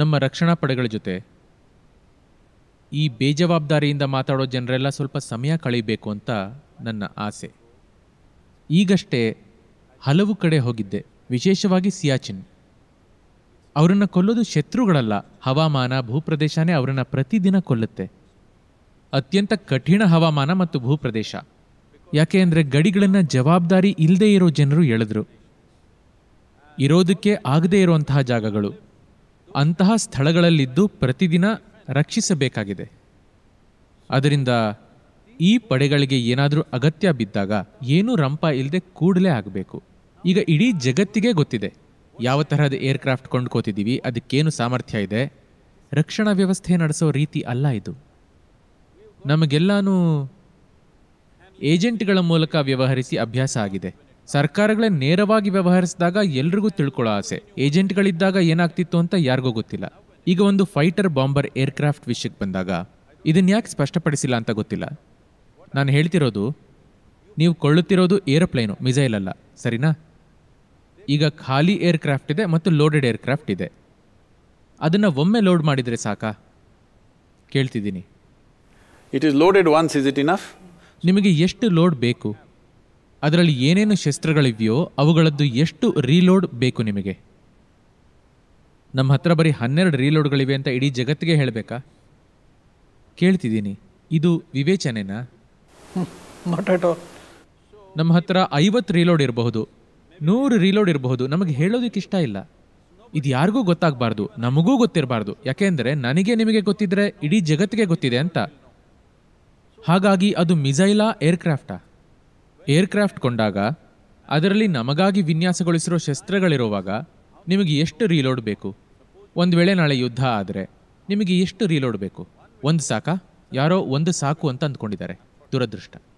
ನಮ್ಮ ರಕ್ಷಣಾ ಪಡೆಗಳ ಜೊತೆ ಈ ಬೇಜವಾಬ್ದಾರಿಯಿಂದ ಮಾತಾಡೋ ಜನರೆಲ್ಲ ಸ್ವಲ್ಪ ಸಮಯ ಕಳೀಬೇಕು ಅಂತ ನನ್ನ ಆಸೆ ಈಗಷ್ಟೇ ಹಲವು ಕಡೆ ಹೋಗಿದ್ದೆ ವಿಶೇಷವಾಗಿ ಸಿಯಾಚಿನ್ ಅವರನ್ನು ಕೊಲ್ಲೋದು ಶತ್ರುಗಳಲ್ಲ ಹವಾಮಾನ ಭೂಪ್ರದೇಶನೇ ಅವರನ್ನು ಪ್ರತಿದಿನ ಕೊಲ್ಲುತ್ತೆ ಅತ್ಯಂತ ಕಠಿಣ ಹವಾಮಾನ ಮತ್ತು ಭೂಪ್ರದೇಶ ಯಾಕೆ ಅಂದರೆ ಗಡಿಗಳನ್ನು ಜವಾಬ್ದಾರಿ ಇಲ್ಲದೇ ಇರೋ ಜನರು ಎಳೆದ್ರು ಇರೋದಕ್ಕೆ ಆಗದೇ ಇರುವಂತಹ ಜಾಗಗಳು ಅಂತಹ ಸ್ಥಳಗಳಲ್ಲಿದ್ದು ಪ್ರತಿದಿನ ರಕ್ಷಿಸಬೇಕಾಗಿದೆ ಅದರಿಂದ ಈ ಪಡೆಗಳಿಗೆ ಏನಾದರೂ ಅಗತ್ಯ ಬಿದ್ದಾಗ ಏನೂ ರಂಪ ಇಲ್ಲದೆ ಕೂಡಲೇ ಆಗಬೇಕು ಈಗ ಇಡೀ ಜಗತ್ತಿಗೆ ಗೊತ್ತಿದೆ ಯಾವ ತರಹದ ಏರ್ಕ್ರಾಫ್ಟ್ ಕೊಂಡ್ಕೋತಿದ್ದೀವಿ ಅದಕ್ಕೇನು ಸಾಮರ್ಥ್ಯ ಇದೆ ರಕ್ಷಣಾ ವ್ಯವಸ್ಥೆ ನಡೆಸೋ ರೀತಿ ಅಲ್ಲ ಇದು ನಮಗೆಲ್ಲಾನು ಏಜೆಂಟ್ಗಳ ಮೂಲಕ ವ್ಯವಹರಿಸಿ ಅಭ್ಯಾಸ ಆಗಿದೆ ಸರ್ಕಾರಗಳೇ ನೇರವಾಗಿ ವ್ಯವಹರಿಸಿದಾಗ ಎಲ್ರಿಗೂ ತಿಳ್ಕೊಳ್ಳೋ ಆಸೆ ಏಜೆಂಟ್ಗಳಿದ್ದಾಗ ಏನಾಗ್ತಿತ್ತು ಅಂತ ಯಾರಿಗೂ ಗೊತ್ತಿಲ್ಲ ಈಗ ಒಂದು ಫೈಟರ್ ಬಾಂಬರ್ ಏರ್ಕ್ರಾಫ್ಟ್ ವಿಷಯಕ್ಕೆ ಬಂದಾಗ ಇದನ್ನ ಯಾಕೆ ಸ್ಪಷ್ಟಪಡಿಸಿಲ್ಲ ಅಂತ ಗೊತ್ತಿಲ್ಲ ನಾನು ಹೇಳ್ತಿರೋದು ನೀವು ಕೊಳ್ಳುತ್ತಿರೋದು ಏರೋಪ್ಲೇನು ಮಿಸೈಲ್ ಅಲ್ಲ ಸರಿನಾ ಈಗ ಖಾಲಿ ಏರ್ಕ್ರಾಫ್ಟ್ ಇದೆ ಮತ್ತು ಲೋಡೆಡ್ ಏರ್ಕ್ರಾಫ್ಟ್ ಇದೆ ಅದನ್ನು ಒಮ್ಮೆ ಲೋಡ್ ಮಾಡಿದರೆ ಸಾಕಾ ಕೇಳ್ತಿದ್ದೀನಿ it is loaded once is it enough ನಿಮಗೆ ಎಷ್ಟು ಲೋಡ್ ಬೇಕು ಅದರಲ್ಲಿ ಏನೇನು ಶಸ್ತ್ರಗಳಿವೆಯೋ ಅವುಗಳದ್ದು ಎಷ್ಟು ರೀಲೋಡ್ ಬೇಕು ನಿಮಗೆ ನಮ್ಮ ಹತ್ರ ಬರೀ ಹನ್ನೆರಡು ರೀಲೋಡ್ಗಳಿವೆ ಅಂತ ಇಡೀ ಜಗತ್ತಿಗೆ ಹೇಳಬೇಕಾ ಕೇಳ್ತಿದ್ದೀನಿ ಇದು ವಿವೇಚನೆನಾ ನಮ್ಮ ಹತ್ರ ಐವತ್ತು ರೀಲೋಡ್ ಇರಬಹುದು ನೂರು ರೀಲೋಡ್ ಇರಬಹುದು ನಮಗೆ ಹೇಳೋದಕ್ಕೆ ಇಷ್ಟ ಇಲ್ಲ ಇದು ಯಾರಿಗೂ ಗೊತ್ತಾಗಬಾರ್ದು ನಮಗೂ ಗೊತ್ತಿರಬಾರ್ದು ಯಾಕೆಂದರೆ ನನಗೆ ನಿಮಗೆ ಗೊತ್ತಿದ್ರೆ ಇಡೀ ಜಗತ್ತಿಗೆ ಗೊತ್ತಿದೆ ಅಂತ ಹಾಗಾಗಿ ಅದು ಮಿಸೈಲಾ ಏರ್ಕ್ರಾಫ್ಟಾ ಏರ್ಕ್ರಾಫ್ಟ್ ಕೊಂಡಾಗ ಅದರಲ್ಲಿ ನಮಗಾಗಿ ವಿನ್ಯಾಸಗೊಳಿಸಿರೋ ಶಸ್ತ್ರಗಳಿರುವಾಗ ನಿಮಗೆ ಎಷ್ಟು ರೀಲೋಡ್ ಬೇಕು ಒಂದು ವೇಳೆ ನಾಳೆ ಯುದ್ಧ ಆದರೆ ನಿಮಗೆ ಎಷ್ಟು ರೀಲೋಡ್ ಬೇಕು ಒಂದು ಸಾಕಾ ಯಾರೋ ಒಂದು ಸಾಕು ಅಂತ ಅಂದ್ಕೊಂಡಿದ್ದಾರೆ ದುರದೃಷ್ಟ